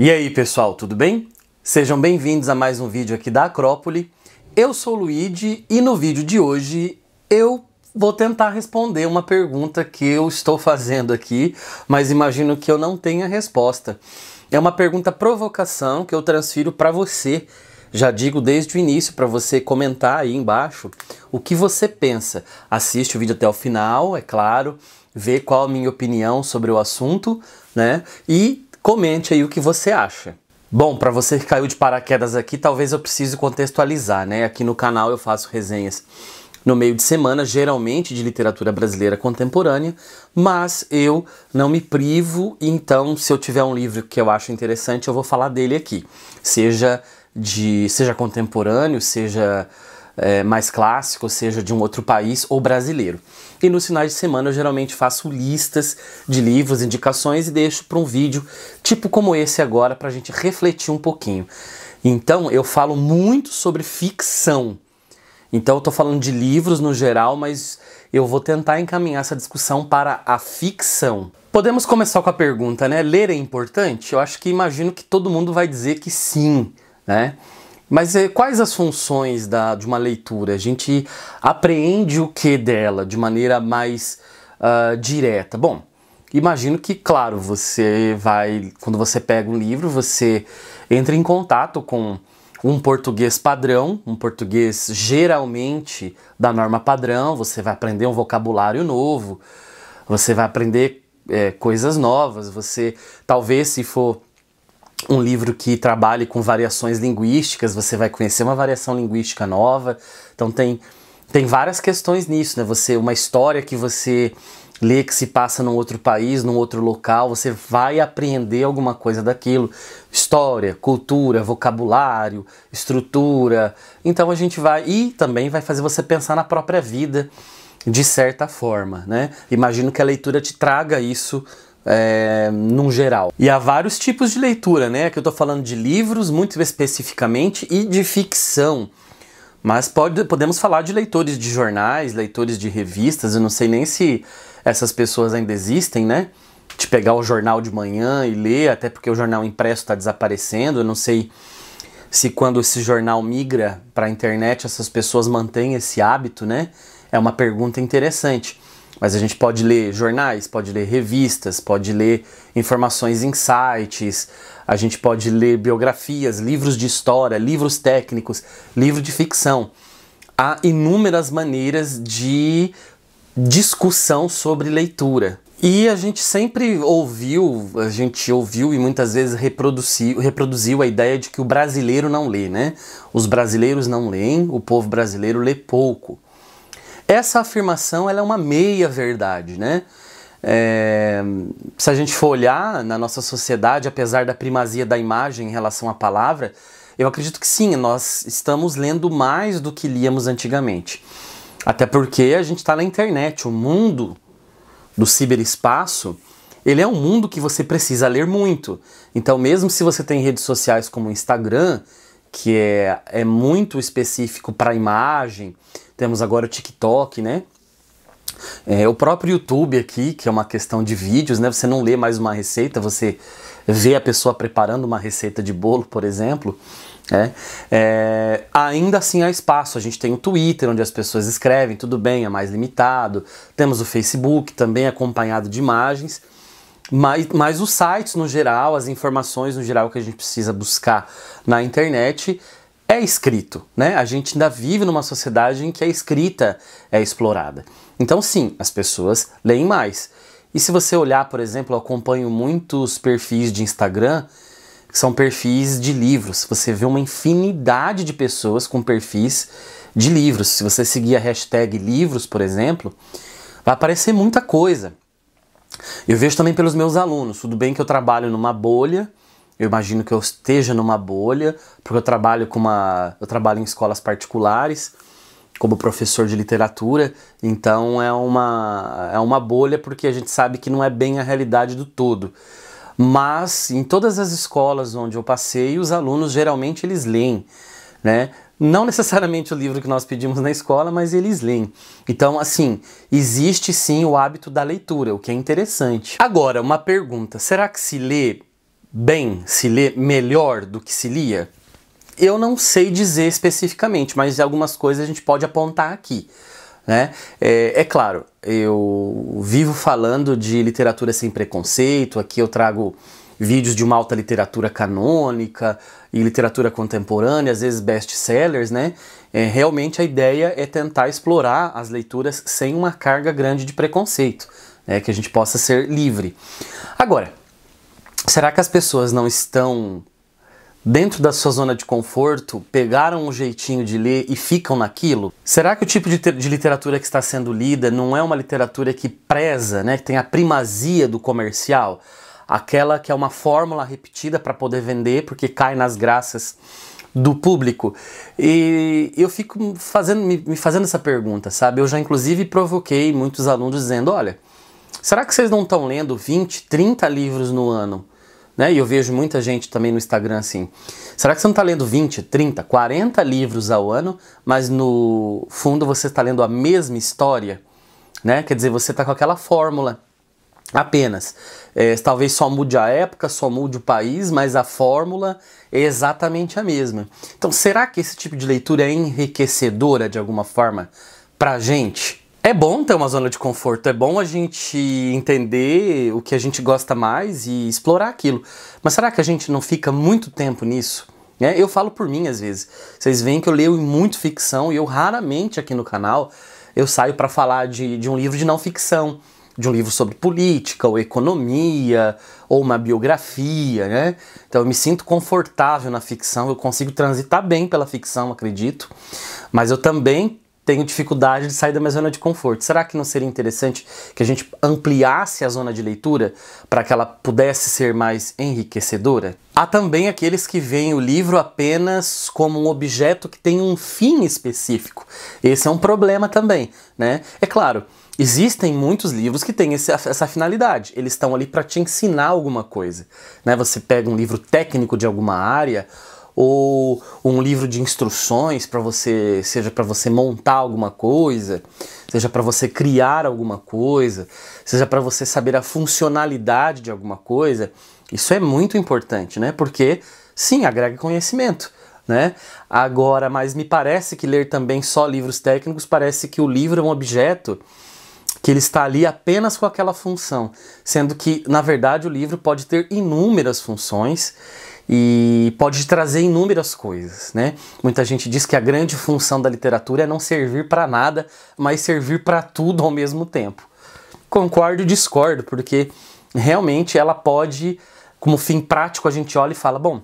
E aí pessoal, tudo bem? Sejam bem-vindos a mais um vídeo aqui da Acrópole. Eu sou o Luigi e no vídeo de hoje eu vou tentar responder uma pergunta que eu estou fazendo aqui, mas imagino que eu não tenha resposta. É uma pergunta provocação que eu transfiro para você. Já digo desde o início para você comentar aí embaixo o que você pensa. Assiste o vídeo até o final, é claro, vê qual a minha opinião sobre o assunto, né? E Comente aí o que você acha. Bom, para você que caiu de paraquedas aqui, talvez eu precise contextualizar, né? Aqui no canal eu faço resenhas no meio de semana, geralmente de literatura brasileira contemporânea, mas eu não me privo, então se eu tiver um livro que eu acho interessante, eu vou falar dele aqui. Seja de seja contemporâneo, seja é, mais clássico, seja de um outro país ou brasileiro. E nos finais de semana eu geralmente faço listas de livros, indicações e deixo para um vídeo tipo como esse agora para a gente refletir um pouquinho. Então eu falo muito sobre ficção. Então eu estou falando de livros no geral, mas eu vou tentar encaminhar essa discussão para a ficção. Podemos começar com a pergunta, né? Ler é importante? Eu acho que imagino que todo mundo vai dizer que sim, né? Mas eh, quais as funções da, de uma leitura? A gente apreende o que dela de maneira mais uh, direta? Bom, imagino que, claro, você vai, quando você pega um livro, você entra em contato com um português padrão, um português geralmente da norma padrão, você vai aprender um vocabulário novo, você vai aprender é, coisas novas, você talvez se for um livro que trabalhe com variações linguísticas, você vai conhecer uma variação linguística nova. Então tem, tem várias questões nisso, né? Você uma história que você lê que se passa num outro país, num outro local, você vai aprender alguma coisa daquilo, história, cultura, vocabulário, estrutura. Então a gente vai e também vai fazer você pensar na própria vida de certa forma, né? Imagino que a leitura te traga isso é, num geral. E há vários tipos de leitura, né? Que eu tô falando de livros, muito especificamente, e de ficção. Mas pode, podemos falar de leitores de jornais, leitores de revistas, eu não sei nem se essas pessoas ainda existem, né? De pegar o jornal de manhã e ler, até porque o jornal impresso está desaparecendo, eu não sei se quando esse jornal migra para a internet essas pessoas mantêm esse hábito, né? É uma pergunta interessante. Mas a gente pode ler jornais, pode ler revistas, pode ler informações em sites, a gente pode ler biografias, livros de história, livros técnicos, livro de ficção. Há inúmeras maneiras de discussão sobre leitura. E a gente sempre ouviu, a gente ouviu e muitas vezes reproduziu, reproduziu a ideia de que o brasileiro não lê, né? Os brasileiros não leem, o povo brasileiro lê pouco. Essa afirmação ela é uma meia verdade, né? É, se a gente for olhar na nossa sociedade, apesar da primazia da imagem em relação à palavra, eu acredito que sim, nós estamos lendo mais do que líamos antigamente. Até porque a gente está na internet, o mundo do ciberespaço, ele é um mundo que você precisa ler muito. Então, mesmo se você tem redes sociais como o Instagram, que é, é muito específico para a imagem, temos agora o TikTok, né? É, o próprio YouTube aqui, que é uma questão de vídeos, né? Você não lê mais uma receita, você vê a pessoa preparando uma receita de bolo, por exemplo. É, é, ainda assim há espaço. A gente tem o Twitter, onde as pessoas escrevem, tudo bem, é mais limitado. Temos o Facebook, também acompanhado de imagens. Mas, mas os sites no geral, as informações no geral que a gente precisa buscar na internet, é escrito, né? A gente ainda vive numa sociedade em que a escrita é explorada. Então, sim, as pessoas leem mais. E se você olhar, por exemplo, eu acompanho muitos perfis de Instagram que são perfis de livros. Você vê uma infinidade de pessoas com perfis de livros. Se você seguir a hashtag livros, por exemplo, vai aparecer muita coisa. Eu vejo também pelos meus alunos. Tudo bem que eu trabalho numa bolha, eu imagino que eu esteja numa bolha, porque eu trabalho com uma, eu trabalho em escolas particulares como professor de literatura, então é uma é uma bolha porque a gente sabe que não é bem a realidade do todo. Mas em todas as escolas onde eu passei, os alunos geralmente eles leem, né? Não necessariamente o livro que nós pedimos na escola, mas eles leem. Então, assim, existe sim o hábito da leitura, o que é interessante. Agora, uma pergunta: será que se lê bem, se lê melhor do que se lia? Eu não sei dizer especificamente, mas algumas coisas a gente pode apontar aqui. Né? É, é, claro, eu vivo falando de literatura sem preconceito, aqui eu trago vídeos de uma alta literatura canônica e literatura contemporânea, às vezes best-sellers, né? É, realmente a ideia é tentar explorar as leituras sem uma carga grande de preconceito, né? que a gente possa ser livre. Agora, será que as pessoas não estão dentro da sua zona de conforto, pegaram um jeitinho de ler e ficam naquilo? Será que o tipo de, de, literatura que está sendo lida não é uma literatura que preza, né, que tem a primazia do comercial? Aquela que é uma fórmula repetida para poder vender, porque cai nas graças do público. E eu fico fazendo, me, me fazendo essa pergunta, sabe? Eu já inclusive provoquei muitos alunos dizendo: olha, Será que vocês não estão lendo 20, 30 livros no ano? Né? E eu vejo muita gente também no Instagram assim. Será que você não está lendo 20, 30, 40 livros ao ano, mas no fundo você está lendo a mesma história? Né? Quer dizer, você está com aquela fórmula apenas. É, talvez só mude a época, só mude o país, mas a fórmula é exatamente a mesma. Então, será que esse tipo de leitura é enriquecedora de alguma forma para a gente? É bom ter uma zona de conforto, é bom a gente entender o que a gente gosta mais e explorar aquilo. Mas será que a gente não fica muito tempo nisso? É, eu falo por mim às vezes. Vocês veem que eu leio muito ficção e eu raramente aqui no canal eu saio para falar de, de um livro de não ficção, de um livro sobre política ou economia ou uma biografia, né? Então eu me sinto confortável na ficção, eu consigo transitar bem pela ficção, acredito. Mas eu também tenho dificuldade de sair da minha zona de conforto. Será que não seria interessante que a gente ampliasse a zona de leitura para que ela pudesse ser mais enriquecedora? Há também aqueles que veem o livro apenas como um objeto que tem um fim específico. Esse é um problema também, né? É claro, Existem muitos livros que têm esse, essa finalidade. Eles estão ali para te ensinar alguma coisa. Né? Você pega um livro técnico de alguma área ou um livro de instruções para você, seja para você montar alguma coisa, seja para você criar alguma coisa, seja para você saber a funcionalidade de alguma coisa. Isso é muito importante, né? Porque sim, agrega conhecimento. Né? Agora, mas me parece que ler também só livros técnicos parece que o livro é um objeto que ele está ali apenas com aquela função, sendo que, na verdade, o livro pode ter inúmeras funções e pode trazer inúmeras coisas, né? Muita gente diz que a grande função da literatura é não servir para nada, mas servir para tudo ao mesmo tempo. Concordo e discordo, porque realmente ela pode, como fim prático, a gente olha e fala, bom,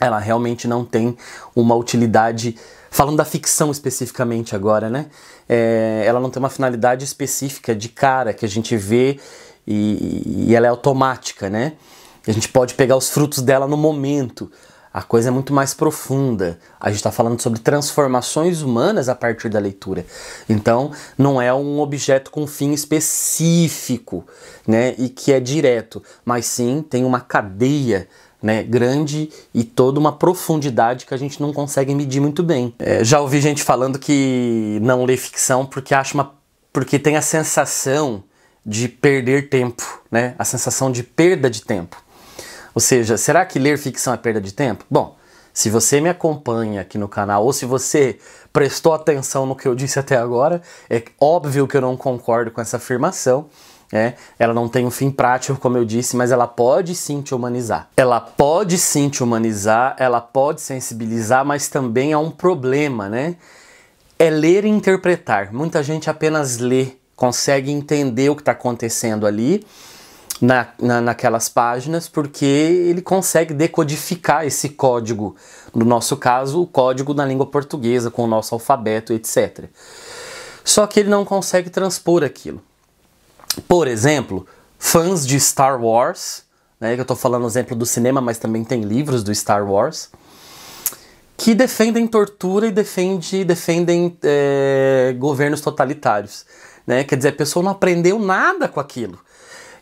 ela realmente não tem uma utilidade. Falando da ficção especificamente agora, né? É, ela não tem uma finalidade específica de cara que a gente vê e, e ela é automática, né? a gente pode pegar os frutos dela no momento. A coisa é muito mais profunda. A gente está falando sobre transformações humanas a partir da leitura. Então, não é um objeto com fim específico, né, e que é direto, mas sim tem uma cadeia né, grande e toda uma profundidade que a gente não consegue medir muito bem. É, já ouvi gente falando que não lê ficção porque acha uma, porque tem a sensação de perder tempo, né, a sensação de perda de tempo. Ou seja, será que ler ficção é perda de tempo? Bom, se você me acompanha aqui no canal ou se você prestou atenção no que eu disse até agora, é óbvio que eu não concordo com essa afirmação. É, ela não tem um fim prático, como eu disse, mas ela pode sim te humanizar. Ela pode sim te humanizar, ela pode sensibilizar, mas também há é um problema, né? É ler e interpretar. Muita gente apenas lê, consegue entender o que está acontecendo ali na, na, naquelas páginas, porque ele consegue decodificar esse código, no nosso caso, o código na língua portuguesa, com o nosso alfabeto, etc. Só que ele não consegue transpor aquilo. Por exemplo, fãs de Star Wars, né, que eu estou falando exemplo do cinema, mas também tem livros do Star Wars, que defendem tortura e defende, defendem é, governos totalitários. Né? Quer dizer, a pessoa não aprendeu nada com aquilo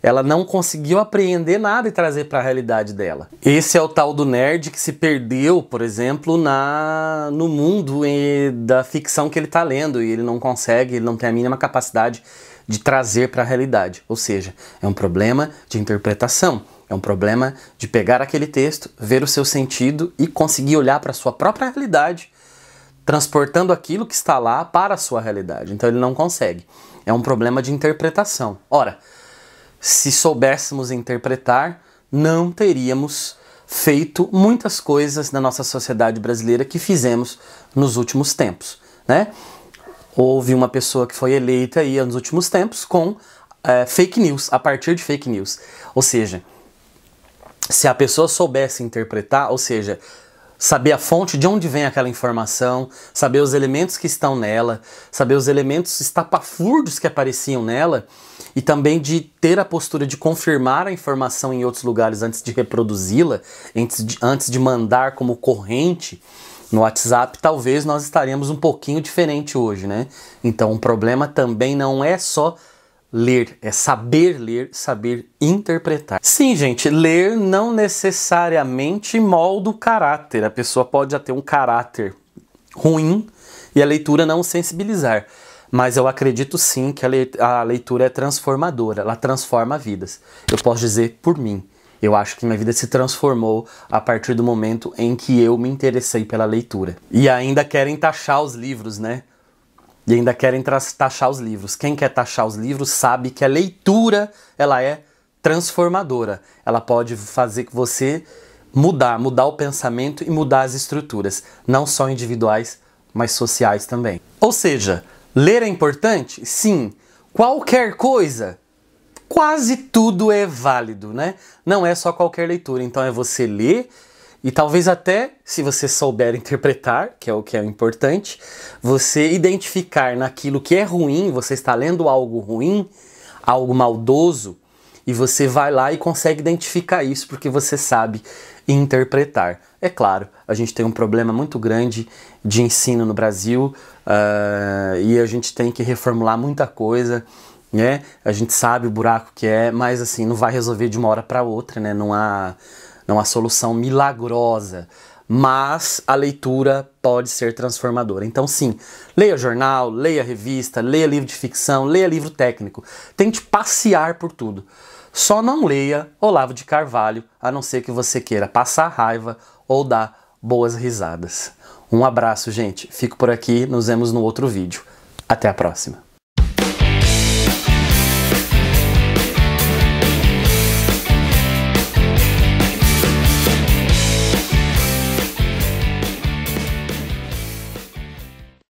ela não conseguiu apreender nada e trazer para a realidade dela. Esse é o tal do nerd que se perdeu, por exemplo, na no mundo e, da ficção que ele está lendo e ele não consegue, ele não tem a mínima capacidade de trazer para a realidade. Ou seja, é um problema de interpretação. É um problema de pegar aquele texto, ver o seu sentido e conseguir olhar para a sua própria realidade, transportando aquilo que está lá para a sua realidade. Então ele não consegue. É um problema de interpretação. Ora, se soubéssemos interpretar, não teríamos feito muitas coisas na nossa sociedade brasileira que fizemos nos últimos tempos, né? Houve uma pessoa que foi eleita aí nos últimos tempos com é, fake news, a partir de fake news. Ou seja, se a pessoa soubesse interpretar, ou seja, saber a fonte de onde vem aquela informação, saber os elementos que estão nela, saber os elementos estapafúrdios que apareciam nela e também de ter a postura de confirmar a informação em outros lugares antes de reproduzi-la, antes de, antes de mandar como corrente no WhatsApp, talvez nós estaremos um pouquinho diferente hoje, né? Então o problema também não é só ler, é saber ler, saber interpretar. Sim, gente, ler não necessariamente molda o caráter. A pessoa pode já ter um caráter ruim e a leitura não sensibilizar. Mas eu acredito sim que a leitura é transformadora, ela transforma vidas. Eu posso dizer por mim. Eu acho que minha vida se transformou a partir do momento em que eu me interessei pela leitura. E ainda querem taxar os livros, né? E ainda querem taxar os livros. Quem quer taxar os livros sabe que a leitura ela é transformadora. Ela pode fazer que você mudar, mudar o pensamento e mudar as estruturas, não só individuais, mas sociais também. Ou seja, ler é importante? Sim. Qualquer coisa, quase tudo é válido, né? Não é só qualquer leitura. Então é você ler e talvez até, se você souber interpretar, que é o que é importante, você identificar naquilo que é ruim, você está lendo algo ruim, algo maldoso, e você vai lá e consegue identificar isso porque você sabe interpretar. É claro, a gente tem um problema muito grande de ensino no Brasil uh, e a gente tem que reformular muita coisa, né? A gente sabe o buraco que é, mas assim, não vai resolver de uma hora para outra, né? Não há não há solução milagrosa, mas a leitura pode ser transformadora. Então, sim, leia jornal, leia revista, leia livro de ficção, leia livro técnico. Tente passear por tudo. Só não leia Olavo de Carvalho, a não ser que você queira passar raiva ou dar boas risadas. Um abraço, gente. Fico por aqui. Nos vemos no outro vídeo. Até a próxima.